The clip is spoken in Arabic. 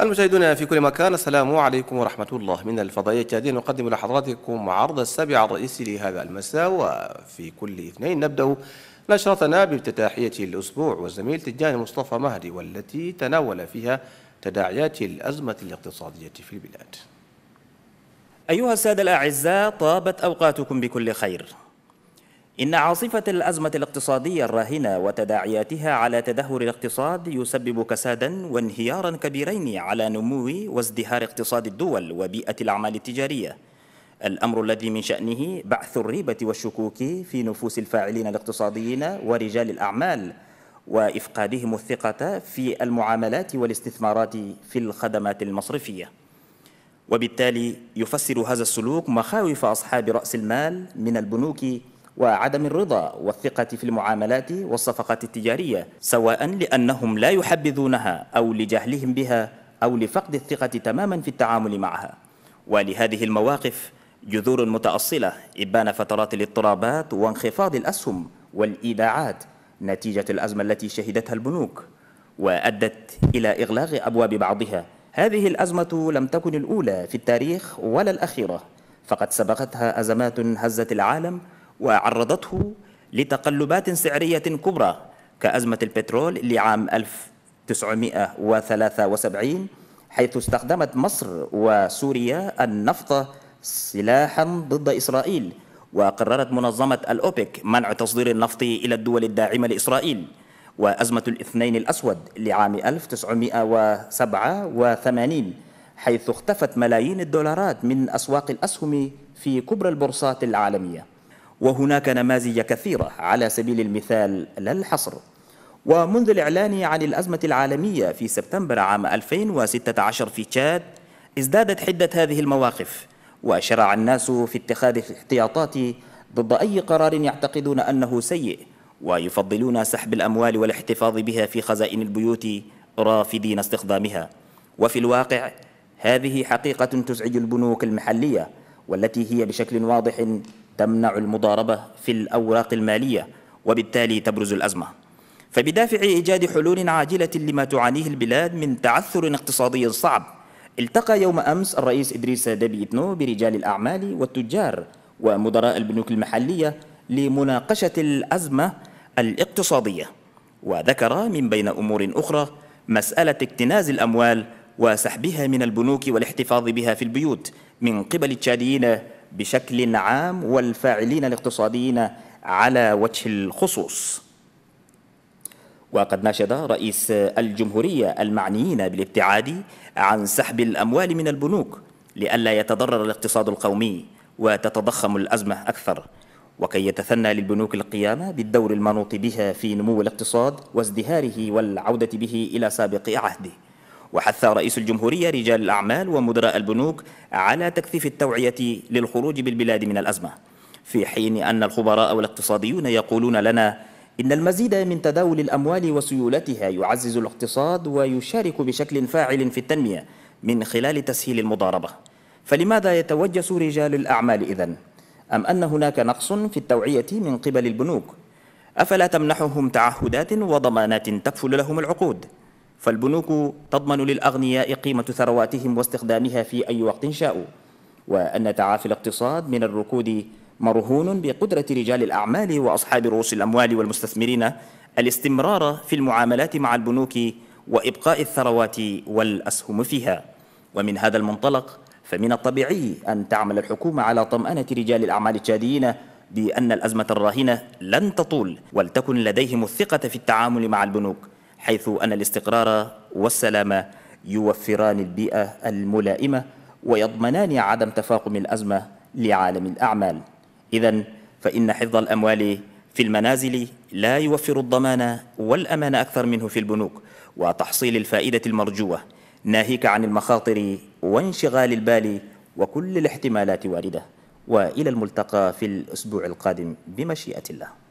المشاهدون في كل مكان السلام عليكم ورحمة الله من الفضائية التالية نقدم لحضراتكم عرض السابع الرئيسي لهذا المساء وفي كل اثنين نبدأ نشرتنا بافتتاحية الأسبوع والزميل تجاني مصطفى مهدي والتي تناول فيها تداعيات الأزمة الاقتصادية في البلاد أيها السادة الأعزاء طابت أوقاتكم بكل خير إن عاصفة الأزمة الاقتصادية الراهنة وتداعياتها على تدهور الاقتصاد يسبب كسادا وانهيارا كبيرين على نمو وازدهار اقتصاد الدول وبيئة الأعمال التجارية الأمر الذي من شأنه بعث الريبة والشكوك في نفوس الفاعلين الاقتصاديين ورجال الأعمال وإفقادهم الثقة في المعاملات والاستثمارات في الخدمات المصرفية وبالتالي يفسر هذا السلوك مخاوف أصحاب رأس المال من البنوك وعدم الرضا والثقة في المعاملات والصفقات التجارية سواء لأنهم لا يحبذونها أو لجهلهم بها أو لفقد الثقة تماما في التعامل معها ولهذه المواقف جذور متأصلة إبان فترات الاضطرابات وانخفاض الأسهم والإيداعات نتيجة الأزمة التي شهدتها البنوك وأدت إلى إغلاق أبواب بعضها هذه الأزمة لم تكن الأولى في التاريخ ولا الأخيرة فقد سبقتها أزمات هزت العالم وعرضته لتقلبات سعرية كبرى كأزمة البترول لعام 1973 حيث استخدمت مصر وسوريا النفط سلاحا ضد إسرائيل وقررت منظمة الأوبك منع تصدير النفط إلى الدول الداعمة لإسرائيل وأزمة الاثنين الأسود لعام 1987 حيث اختفت ملايين الدولارات من أسواق الأسهم في كبرى البورصات العالمية وهناك نماذج كثيرة على سبيل المثال لا الحصر ومنذ الإعلان عن الأزمة العالمية في سبتمبر عام 2016 في تشاد ازدادت حدة هذه المواقف وشرع الناس في اتخاذ الاحتياطات ضد أي قرار يعتقدون أنه سيء ويفضلون سحب الأموال والاحتفاظ بها في خزائن البيوت رافضين استخدامها وفي الواقع هذه حقيقة تزعج البنوك المحلية والتي هي بشكل واضح تمنع المضاربة في الأوراق المالية وبالتالي تبرز الأزمة فبدافع إيجاد حلول عاجلة لما تعانيه البلاد من تعثر اقتصادي صعب التقى يوم أمس الرئيس إدريس دبي إتنو برجال الأعمال والتجار ومدراء البنوك المحلية لمناقشة الأزمة الاقتصادية وذكر من بين أمور أخرى مسألة اكتناز الأموال وسحبها من البنوك والاحتفاظ بها في البيوت من قبل التشاديين بشكل عام والفاعلين الاقتصاديين على وجه الخصوص وقد ناشد رئيس الجمهورية المعنيين بالابتعاد عن سحب الأموال من البنوك لئلا يتضرر الاقتصاد القومي وتتضخم الأزمة أكثر وكي يتثنى للبنوك القيام بالدور المنوط بها في نمو الاقتصاد وازدهاره والعودة به إلى سابق عهده وحث رئيس الجمهورية رجال الأعمال ومدراء البنوك على تكثيف التوعية للخروج بالبلاد من الأزمة في حين أن الخبراء والاقتصاديون يقولون لنا إن المزيد من تداول الأموال وسيولتها يعزز الاقتصاد ويشارك بشكل فاعل في التنمية من خلال تسهيل المضاربة فلماذا يتوجس رجال الأعمال إذن؟ أم أن هناك نقص في التوعية من قبل البنوك؟ أفلا تمنحهم تعهدات وضمانات تكفل لهم العقود؟ فالبنوك تضمن للأغنياء قيمة ثرواتهم واستخدامها في أي وقت شاءوا وأن تعافي الاقتصاد من الركود مرهون بقدرة رجال الأعمال وأصحاب رؤوس الأموال والمستثمرين الاستمرار في المعاملات مع البنوك وإبقاء الثروات والأسهم فيها ومن هذا المنطلق فمن الطبيعي أن تعمل الحكومة على طمأنة رجال الأعمال التشاديين بأن الأزمة الراهنة لن تطول ولتكن لديهم الثقة في التعامل مع البنوك حيث أن الاستقرار والسلام يوفران البيئة الملائمة ويضمنان عدم تفاقم الأزمة لعالم الأعمال إذا فإن حفظ الأموال في المنازل لا يوفر الضمان والأمان أكثر منه في البنوك وتحصيل الفائدة المرجوة ناهيك عن المخاطر وانشغال البال وكل الاحتمالات واردة وإلى الملتقى في الأسبوع القادم بمشيئة الله